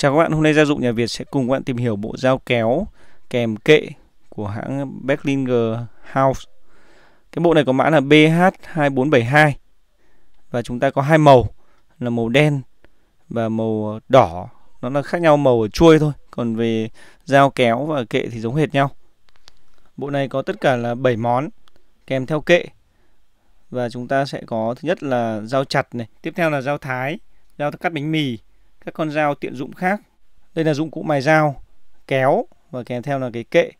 Chào các bạn, hôm nay Gia Dụng Nhà Việt sẽ cùng các bạn tìm hiểu bộ dao kéo kèm kệ của hãng Berlinger House. Cái bộ này có mã là BH2472 và chúng ta có hai màu là màu đen và màu đỏ. Nó là khác nhau màu ở chuôi thôi, còn về dao kéo và kệ thì giống hệt nhau. Bộ này có tất cả là 7 món kèm theo kệ. Và chúng ta sẽ có thứ nhất là dao chặt này, tiếp theo là dao thái, dao cắt bánh mì, các con dao tiện dụng khác. Đây là dụng cụ mài dao, kéo và kèm theo là cái kệ.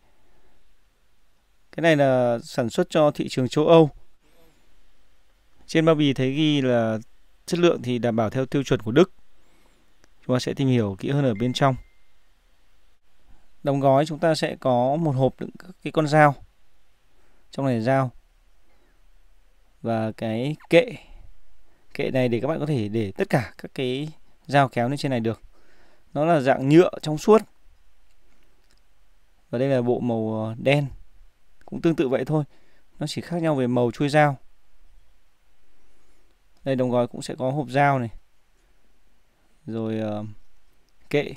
Cái này là sản xuất cho thị trường châu Âu. Trên bao bì thấy ghi là chất lượng thì đảm bảo theo tiêu chuẩn của Đức. Chúng ta sẽ tìm hiểu kỹ hơn ở bên trong. Đóng gói chúng ta sẽ có một hộp đựng các cái con dao. Trong này là dao. Và cái kệ. Kệ này để các bạn có thể để tất cả các cái dao kéo lên trên này được nó là dạng nhựa trong suốt và đây là bộ màu ờ, đen cũng tương tự vậy thôi nó chỉ khác nhau về màu chuôi dao đây đồng gói cũng sẽ có hộp dao này rồi uh, kệ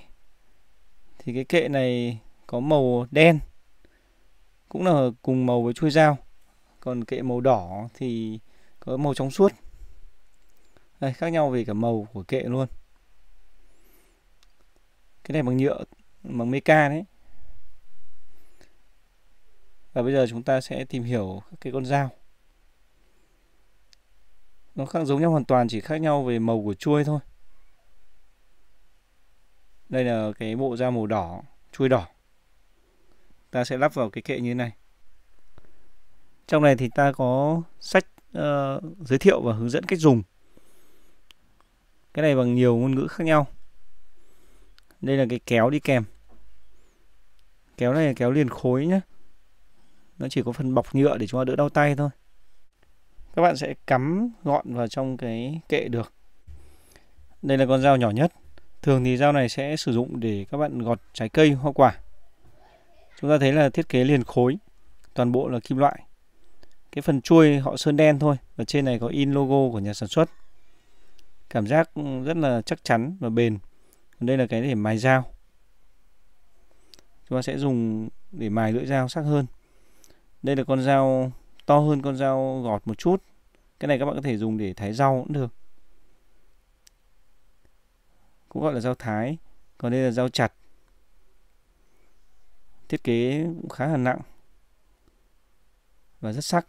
thì cái kệ này có màu đen cũng là cùng màu với chuôi dao còn kệ màu đỏ thì có màu trong suốt đây khác nhau về cả màu của kệ luôn cái này bằng nhựa bằng meca đấy và bây giờ chúng ta sẽ tìm hiểu cái con dao nó khác giống nhau hoàn toàn chỉ khác nhau về màu của chuôi thôi đây là cái bộ dao màu đỏ chuôi đỏ ta sẽ lắp vào cái kệ như thế này trong này thì ta có sách uh, giới thiệu và hướng dẫn cách dùng cái này bằng nhiều ngôn ngữ khác nhau đây là cái kéo đi kèm kéo này là kéo liền khối nhé nó chỉ có phần bọc nhựa để chúng ta đỡ đau tay thôi các bạn sẽ cắm gọn vào trong cái kệ được đây là con dao nhỏ nhất thường thì dao này sẽ sử dụng để các bạn gọt trái cây hoa quả chúng ta thấy là thiết kế liền khối toàn bộ là kim loại cái phần chuôi họ sơn đen thôi và trên này có in logo của nhà sản xuất cảm giác rất là chắc chắn và bền đây là cái để mài dao chúng ta sẽ dùng để mài lưỡi dao sắc hơn đây là con dao to hơn con dao gọt một chút cái này các bạn có thể dùng để thái rau cũng được cũng gọi là dao thái còn đây là dao chặt thiết kế cũng khá là nặng và rất sắc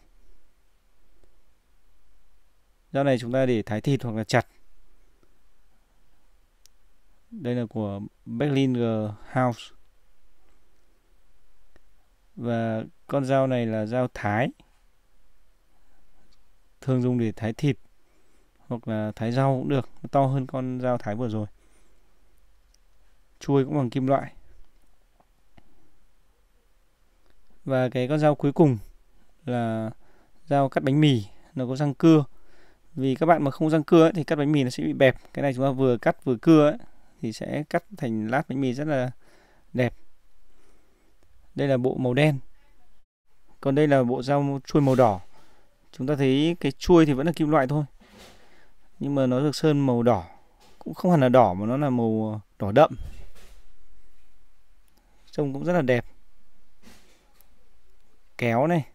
dao này chúng ta để thái thịt hoặc là chặt đây là của Berlin House và con dao này là dao thái thường dùng để thái thịt hoặc là thái rau cũng được nó to hơn con dao thái vừa rồi chuôi cũng bằng kim loại và cái con dao cuối cùng là dao cắt bánh mì nó có răng cưa vì các bạn mà không răng cưa ấy, thì cắt bánh mì nó sẽ bị bẹp cái này chúng ta vừa cắt vừa cưa ấy, thì sẽ cắt thành lát bánh mì rất là đẹp đây là bộ màu đen còn đây là bộ dao chuôi màu đỏ chúng ta thấy cái chuôi thì vẫn là kim loại thôi nhưng mà nó được sơn màu đỏ cũng không hẳn là đỏ mà nó là màu ờ, đỏ đậm trông cũng rất là đẹp kéo này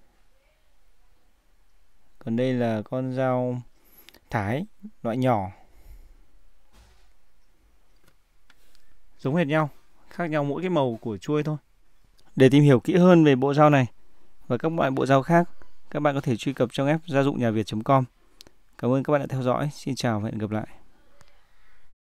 còn đây là con dao thái loại nhỏ giống hệt nhau, khác nhau mỗi cái màu của chuôi thôi. Để tìm hiểu kỹ hơn về bộ dao này và các loại bộ dao khác, các bạn có thể truy cập trong app gia dụng nhà việt.com. Cảm ơn các bạn đã theo dõi. Xin chào và hẹn gặp lại.